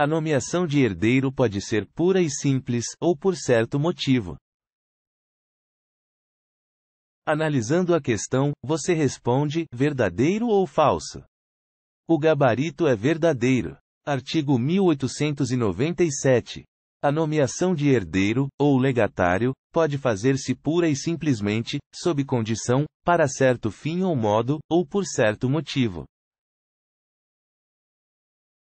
A nomeação de herdeiro pode ser pura e simples, ou por certo motivo. Analisando a questão, você responde: verdadeiro ou falso? O gabarito é verdadeiro. Artigo 1897. A nomeação de herdeiro, ou legatário, pode fazer-se pura e simplesmente, sob condição, para certo fim ou modo, ou por certo motivo.